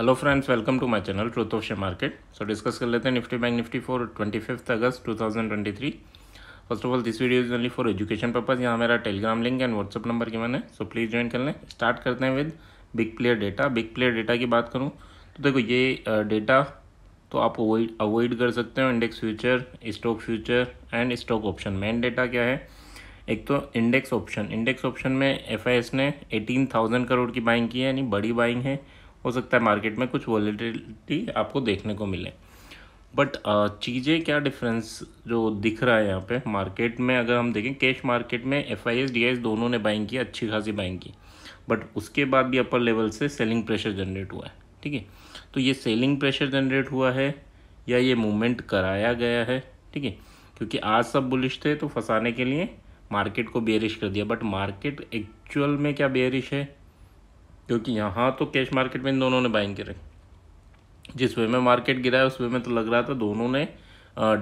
hello friends welcome to my channel truth of share market so discuss कर लेते हैं Nifty bank Nifty for twenty fifth August two thousand twenty three first of all this video is only for education purpose यहाँ मेरा Telegram link and WhatsApp number given है so please join कर लें start करते हैं with big player data big player data की बात करूँ तो देखो ये डेटा तो आप अवॉइड अवॉइड कर सकते हो index future stock future and stock option main data क्या है एक तो इंडेक्स ऑप्शन इंडेक्स ऑप्शन में एफ ने एटीन थाउजेंड करोड़ की बाइंग की है यानी बड़ी बाइंग है हो सकता है मार्केट में कुछ वॉलीटिलिटी आपको देखने को मिले बट uh, चीज़ें क्या डिफरेंस जो दिख रहा है यहाँ पे मार्केट में अगर हम देखें कैश मार्केट में F I S D I S दोनों ने बाइंग की अच्छी खासी बाइंग की बट उसके बाद भी अपर लेवल से सेलिंग प्रेशर जनरेट हुआ है ठीक है तो ये सेलिंग प्रेशर जनरेट हुआ है या ये मूवमेंट कराया गया है ठीक है क्योंकि आज सब बुलिश थे तो फंसाने के लिए मार्केट को बेरिश कर दिया बट मार्केट एक्चुअल में क्या बेरिश है क्योंकि यहाँ तो कैश मार्केट में इन दोनों ने बाइंग करी जिस वे में मार्केट गिरा है उस वे में तो लग रहा था दोनों ने आ,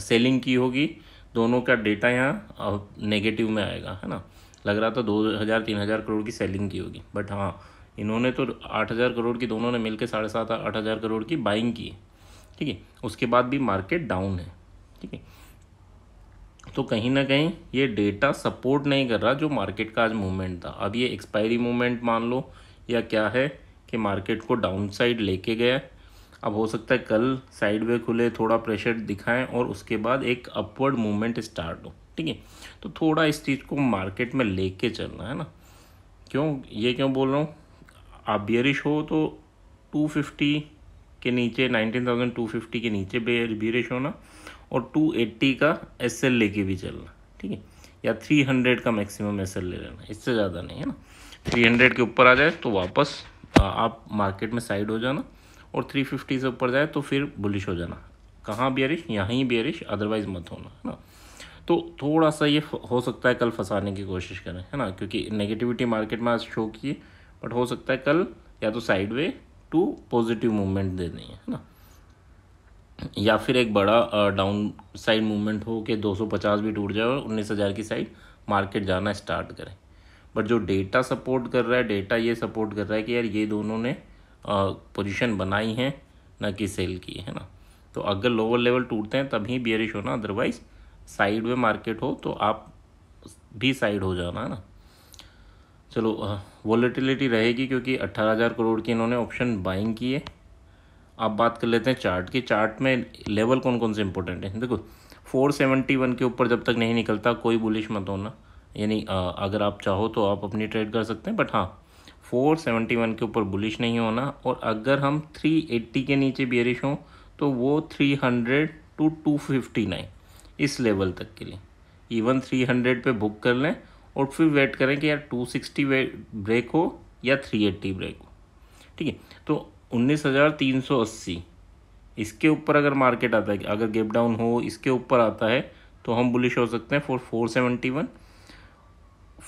सेलिंग की होगी दोनों का डेटा यहाँ नेगेटिव में आएगा है ना लग रहा था दो हज़ार तीन हज़ार करोड़ की सेलिंग की होगी बट हाँ इन्होंने तो आठ हज़ार करोड़ की दोनों ने मिलकर साढ़े सात आठ हज़ार करोड़ की बाइंग की ठीक है उसके बाद भी मार्केट डाउन है ठीक है तो कहीं ना कहीं ये डेटा सपोर्ट नहीं कर रहा जो मार्केट का आज मूवमेंट था अब ये एक्सपायरी मूवमेंट मान लो या क्या है कि मार्केट को डाउन साइड लेके गया अब हो सकता है कल साइड वे खुले थोड़ा प्रेशर दिखाएं और उसके बाद एक अपवर्ड मूवमेंट स्टार्ट हो ठीक है तो थोड़ा इस चीज़ को मार्केट में लेके चलना है ना क्यों ये क्यों बोल रहा हूँ आप बियरिश हो तो 250 के नीचे 19,250 के नीचे बियरिश होना और 280 का एस एल लेके भी चलना ठीक है या 300 का मैक्सिमम एस एल ले लेना इससे ज़्यादा नहीं है ना 300 के ऊपर आ जाए तो वापस आप मार्केट में साइड हो जाना और 350 से ऊपर जाए तो फिर बुलिश हो जाना कहाँ बियरिश यहीं बियरिश अदरवाइज मत होना है ना तो थोड़ा सा ये हो सकता है कल फंसाने की कोशिश करें है ना क्योंकि नेगेटिविटी मार्केट में आज शो की बट हो सकता है कल या तो side way to positive movement दे दें है ना या फिर एक बड़ा डाउन साइड मूवमेंट हो कि 250 भी टूट जाए और उन्नीस हज़ार की साइड मार्केट जाना स्टार्ट करें बट जो डेटा सपोर्ट कर रहा है डेटा ये सपोर्ट कर रहा है कि यार ये दोनों ने पोजीशन बनाई है ना कि सेल की है ना तो अगर लोअर लेवल टूटते हैं तभी बियरिश होना अदरवाइज साइड में मार्केट हो तो आप भी साइड हो जाना है ना चलो वॉलीटिलिटी रहेगी क्योंकि अट्ठारह हज़ार करोड़ की इन्होंने ऑप्शन बाइंग की है आप बात कर लेते हैं चार्ट की चार्ट में लेवल कौन कौन से इंपॉर्टेंट हैं देखो 471 के ऊपर जब तक नहीं निकलता कोई बुलिश मत होना यानी अगर आप चाहो तो आप अपनी ट्रेड कर सकते हैं बट हाँ 471 के ऊपर बुलिश नहीं होना और अगर हम 380 के नीचे बियरिश हों तो वो 300 टू नाइन इस लेवल तक के लिए इवन 300 पर बुक कर लें और फिर वेट करें कि यार 260 ब्रेक हो या एट्टी ब्रेक हो ठीक है तो उन्नीस हज़ार तीन सौ अस्सी इसके ऊपर अगर मार्केट आता है अगर गेप डाउन हो इसके ऊपर आता है तो हम बुलिश हो सकते हैं four four seventy one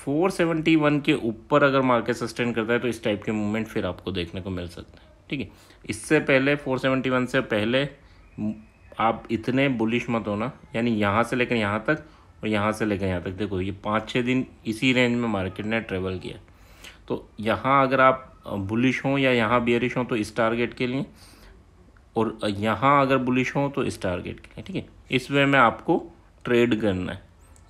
four seventy one के ऊपर अगर मार्केट सस्टेन करता है तो इस टाइप के मूवमेंट फिर आपको देखने को मिल सकते हैं ठीक है इससे पहले फोर सेवेंटी वन से पहले आप इतने बुलिश मत होना यानी यहाँ से लेकर यहाँ तक और यहाँ से लेकर यहाँ तक देखो ये पाँच छः दिन इसी रेंज में मार्केट ने ट्रेवल किया तो यहाँ अगर आप बुलिश हों या यहाँ बियरिश हों तो इस टारगेट के लिए और यहाँ अगर बुलिश हों तो इस टारगेट के लिए ठीक है इस वे में आपको ट्रेड करना है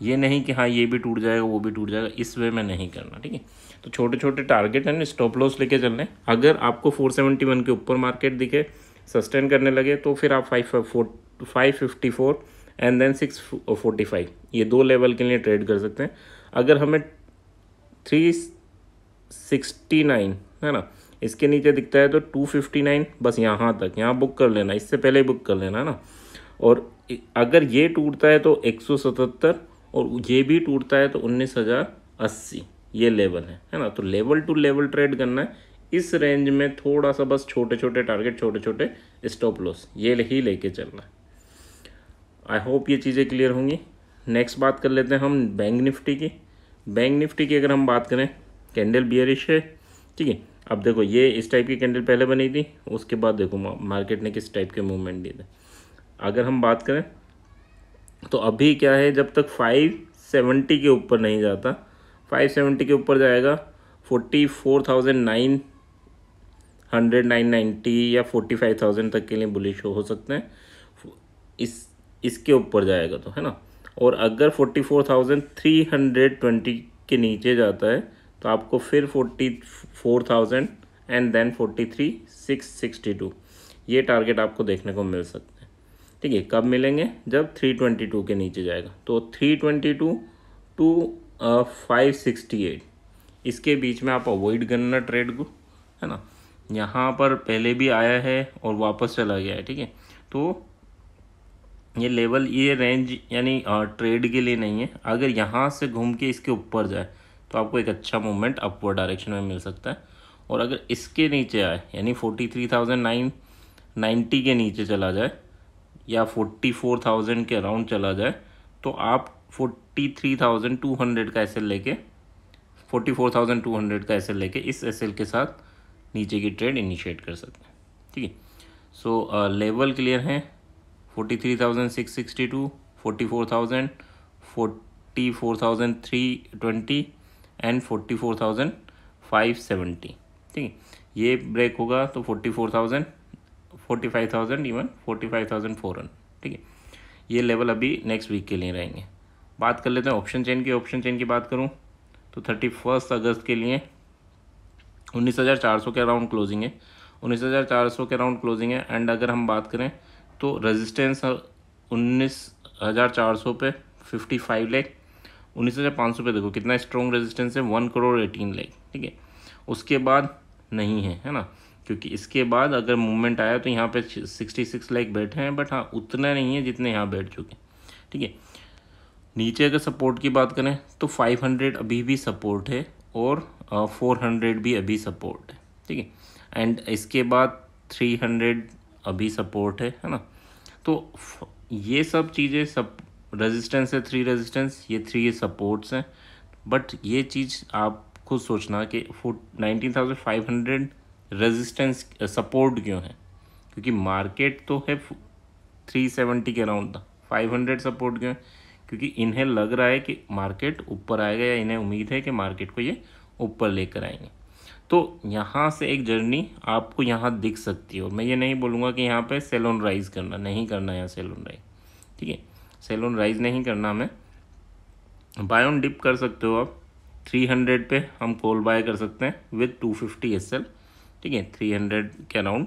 ये नहीं कि हाँ ये भी टूट जाएगा वो भी टूट जाएगा इस वे में नहीं करना ठीक है तो छोटे छोटे टारगेट हैं स्टॉप लॉस लेके चल रहे हैं अगर आपको 471 के ऊपर मार्केट दिखे सस्टेन करने लगे तो फिर आप five four five fifty four and then six forty five ये दो लेवल के लिए ट्रेड कर सकते हैं अगर हमें थ्री सिक्सटी नाइन है ना इसके नीचे दिखता है तो टू फिफ्टी नाइन बस यहाँ तक यहाँ बुक कर लेना इससे पहले बुक कर लेना है ना और अगर ये टूटता है तो एक सौ सतहत्तर और ये भी टूटता है तो उन्नीस हज़ार अस्सी ये लेवल है है ना तो लेवल टू लेवल ट्रेड करना है इस रेंज में थोड़ा सा बस छोटे छोटे टारगेट छोटे छोटे स्टॉप लॉस ये ही लेके चलना है आई होप ये चीज़ें क्लियर होंगी नेक्स्ट बात कर लेते हैं हम बैंक निफ्टी की बैंक निफ्टी की अगर हम बात करें कैंडल बियरिश है ठीक है अब देखो ये इस टाइप की कैंडल पहले बनी थी उसके बाद देखो मार्केट ने किस टाइप के मूवमेंट दिए थे अगर हम बात करें तो अभी क्या है जब तक फाइव सेवेंटी के ऊपर नहीं जाता फाइव सेवेंटी के ऊपर जाएगा forty four thousand nine hundred nine ninety या फोर्टी फाइव थाउजेंड तक के लिए बुलिश हो सकते हैं इस इसके ऊपर जाएगा तो है ना और अगर forty four thousand three hundred twenty के नीचे जाता है तो आपको फिर forty four thousand and then forty three six sixty two ये टारगेट आपको देखने को मिल सकते हैं ठीक है कब मिलेंगे जब थ्री ट्वेंटी टू के नीचे जाएगा तो three twenty two two five sixty eight इसके बीच में आप अवॉइड करना ट्रेड को है ना यहाँ पर पहले भी आया है और वापस चला गया है ठीक है तो ये लेवल ये रेंज यानी ट्रेड के लिए नहीं है अगर यहाँ से घूम के इसके ऊपर जाए तो आपको एक अच्छा मूवमेंट अपवर्ड डायरेक्शन में मिल सकता है और अगर इसके नीचे आए यानी forty three thousand nine ninety के नीचे चला जाए या फोर्टी फोर थाउजेंड के अराउंड चला जाए तो आप forty three thousand two hundred का एस लेके forty four thousand two hundred का एस लेके इस एस के साथ नीचे की ट्रेड इनिशिएट कर सकते हैं ठीक है सो लेवल क्लियर हैं forty three thousand six sixty two forty four thousand forty four thousand three twenty and forty four thousand five seventy ठीक है ये ब्रेक होगा तो forty four thousand forty five thousand even forty five thousand four hundred ठीक है ये level अभी next week के लिए रहेंगे बात कर लेते हैं ऑप्शन चेन की ऑप्शन चेन की बात करूँ तो थर्टी फर्स्ट अगस्त के लिए उन्नीस हज़ार चार सौ के अराउंड क्लोजिंग है उन्नीस हज़ार चार सौ के अराउंड क्लोजिंग है एंड अगर हम बात करें तो रेजिस्टेंस उन्नीस हज़ार चार सौ पे फिफ्टी फाइव लेख उन्नीस हज़ार पाँच सौ पे देखो कितना स्ट्रॉन्ग रेजिस्टेंस है वन करोड़ एटीन लाख ठीक है उसके बाद नहीं है है ना क्योंकि इसके बाद अगर मूवमेंट आया तो यहाँ पे सिक्सटी सिक्स लाख बैठे हैं बट हाँ उतना नहीं है जितने यहाँ बैठ चुके ठीक है नीचे अगर सपोर्ट की बात करें तो फाइव हंड्रेड अभी भी सपोर्ट है और फोर हंड्रेड भी अभी सपोर्ट है ठीक है एंड इसके बाद थ्री हंड्रेड अभी सपोर्ट है है ना तो ये सब चीज़ें सब रेजिस्टेंस है थ्री रेजिस्टेंस ये थ्री ये सपोर्ट्स हैं बट ये चीज़ आप खुद सोचना कि nineteen thousand five hundred resistance support क्यों है क्योंकि मार्केट तो है थ्री सेवेंटी के अराउंड था फाइव हंड्रेड सपोर्ट क्यों है क्योंकि इन्हें लग रहा है कि मार्केट ऊपर आएगा या इन्हें उम्मीद है कि मार्केट को ये ऊपर लेकर आएंगे तो यहाँ से एक जर्नी आपको यहाँ दिख सकती है और मैं ये नहीं बोलूँगा कि यहाँ पे ऑन राइज करना नहीं करना है यहाँ ऑन राइज ठीक है सेलोन राइज नहीं करना हमें बाय ऑन डिप कर सकते हो आप 300 पे हम कॉल बाय कर सकते हैं विद 250 फिफ्टी ठीक है 300 के अराउंड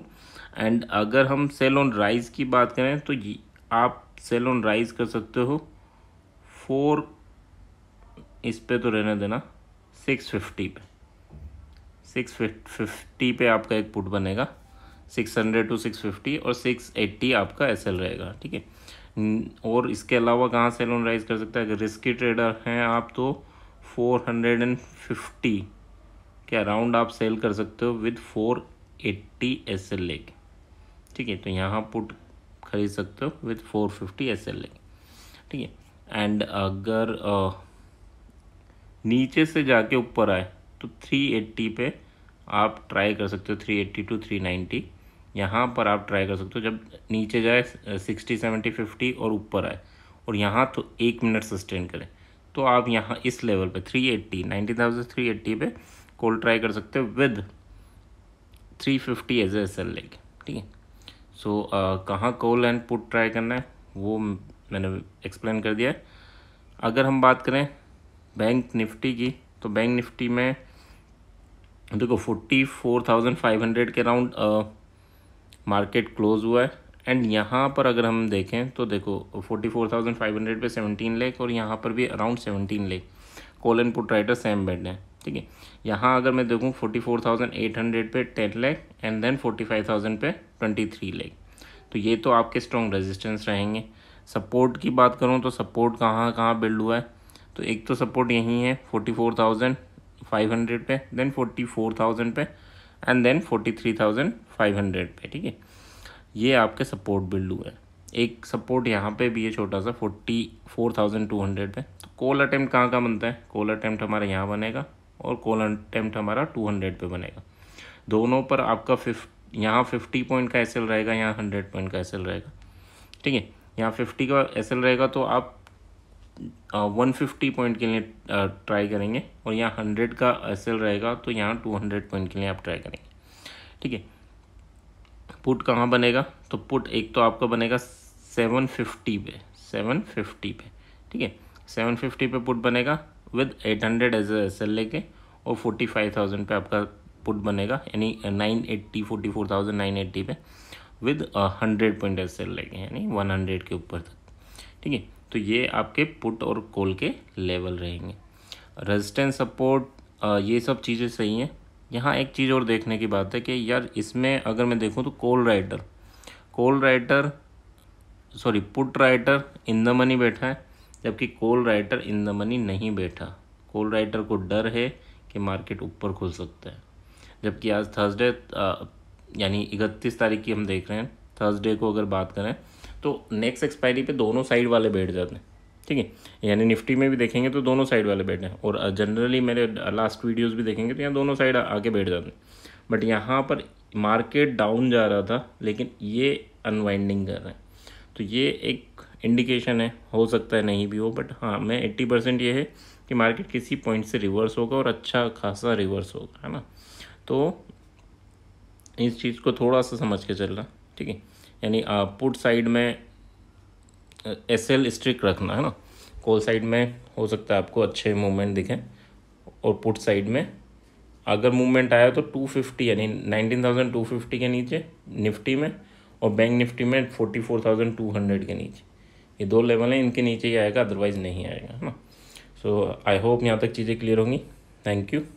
एंड अगर हम सेल ऑन राइज की बात करें तो आप सेल ऑन राइज कर सकते हो फोर इस पे तो रहने देना 650 पे 650 पे आपका एक पुट बनेगा 600 टू 650 और 680 आपका एसएल रहेगा ठीक है हम्म, और इसके अलावा कहाँ से लोन राइज कर सकता है अगर रिस्की ट्रेडर हैं आप तो फोर हंड्रेड एंड फिफ्टी के अराउंड आप सेल कर सकते हो with four eighty S L लेके ठीक है तो यहाँ पुट खरीद सकते हो with four fifty S L लेके ठीक है एंड अगर आ, नीचे से जाके ऊपर आए तो थ्री एट्टी पे आप ट्राई कर सकते हो three eighty two three ninety यहाँ पर आप ट्राई कर सकते हो जब नीचे जाए सिक्सटी सेवेंटी फिफ्टी और ऊपर आए और यहाँ तो एक मिनट सस्टेन करें तो आप यहाँ इस लेवल पे three eighty ninety thousand three eighty पे कॉल ट्राई कर सकते हो with three fifty as S L लेके ठीक है सो uh, कहाँ कॉल एंड पुट ट्राई करना है वो मैंने एक्सप्लेन कर दिया है अगर हम बात करें बैंक निफ्टी की तो बैंक निफ्टी में देखो forty four thousand five hundred के अराउंड मार्केट क्लोज़ हुआ है एंड यहाँ पर अगर हम देखें तो देखो forty four thousand five hundred पे 17 लेख और यहाँ पर भी around seventeen lakh call and put writer same बेड हैं ठीक है यहाँ अगर मैं देखूँ forty four thousand eight hundred पे ten lakh and then forty five thousand पे ट्वेंटी थ्री तो ये तो आपके स्ट्रॉन्ग रेजिस्टेंस रहेंगे सपोर्ट की बात करूँ तो सपोर्ट कहाँ कहाँ बिल्ड हुआ है तो एक तो सपोर्ट यहीं है forty four thousand five hundred पे देन फोर्टी फोर थाउजेंड पे and then forty three thousand five hundred पे ठीक है ये आपके सपोर्ट बिल्डू हुए एक सपोर्ट यहाँ पे भी है छोटा सा forty four thousand two hundred पे तो कॉल अटैम्प्ट कहाँ का बनता है कॉल अटैम्प्ट हमारा यहाँ बनेगा और कॉल अटैम्प्ट हमारा टू हंड्रेड पे बनेगा दोनों पर आपका फिफ यहाँ फिफ्टी पॉइंट का एस रहेगा यहाँ हंड्रेड पॉइंट का एस रहेगा ठीक है यहाँ फिफ्टी का एस रहेगा तो आप वन फिफ्टी पॉइंट के लिए ट्राई करेंगे और यहाँ हंड्रेड का एस रहेगा तो यहाँ टू हंड्रेड पॉइंट के लिए आप ट्राई करेंगे ठीक है पुट कहाँ बनेगा तो पुट एक तो आपका बनेगा सेवन फिफ्टी पे सेवन फिफ्टी पे ठीक है सेवन फिफ्टी पे पुट बनेगा with eight hundred as S L लेके और फोर्टी फाइव थाउजेंड पे आपका पुट बनेगा यानी nine eighty forty four thousand nine eighty पे with hundred point S L लेके यानी वन हंड्रेड के ऊपर तक ठीक है तो ये आपके पुट और कॉल के लेवल रहेंगे रेजिस्टेंस सपोर्ट ये सब चीज़ें सही हैं यहाँ एक चीज़ और देखने की बात है कि यार इसमें अगर मैं देखूँ तो call writer call writer sorry put writer in the money बैठा है जबकि call writer in the money नहीं बैठा कॉल राइटर को डर है कि मार्केट ऊपर खुल सकता है जबकि आज थर्सडे यानी इकतीस तारीख की हम देख रहे हैं थर्सडे को अगर बात करें तो नेक्स्ट एक्सपायरी पे दोनों साइड वाले बैठ जाते हैं ठीक है यानी निफ्टी में भी देखेंगे तो दोनों साइड वाले बैठे हैं और जनरली मेरे लास्ट वीडियोस भी देखेंगे तो यहाँ दोनों साइड आके बैठ जाते हैं बट यहाँ पर मार्केट डाउन जा रहा था लेकिन ये अनवाइंडिंग कर रहे हैं तो ये एक इंडिकेशन है हो सकता है नहीं भी हो बट हाँ मैं एट्टी परसेंट ये है कि मार्केट किसी पॉइंट से रिवर्स होगा और अच्छा खासा रिवर्स होगा है ना तो इस चीज़ को थोड़ा सा समझ के चलना ठीक है यानी पुट साइड में एस एल स्ट्रिक रखना है ना कॉल साइड में हो सकता है आपको अच्छे मूवमेंट दिखें और पुट साइड में अगर मूवमेंट आया तो 250 यानी 19,250 के नीचे निफ्टी में और बैंक निफ्टी में 44,200 के नीचे ये दो लेवल हैं इनके नीचे ही आएगा अदरवाइज़ नहीं आएगा है ना सो आई होप यहाँ तक चीज़ें क्लियर होंगी थैंक यू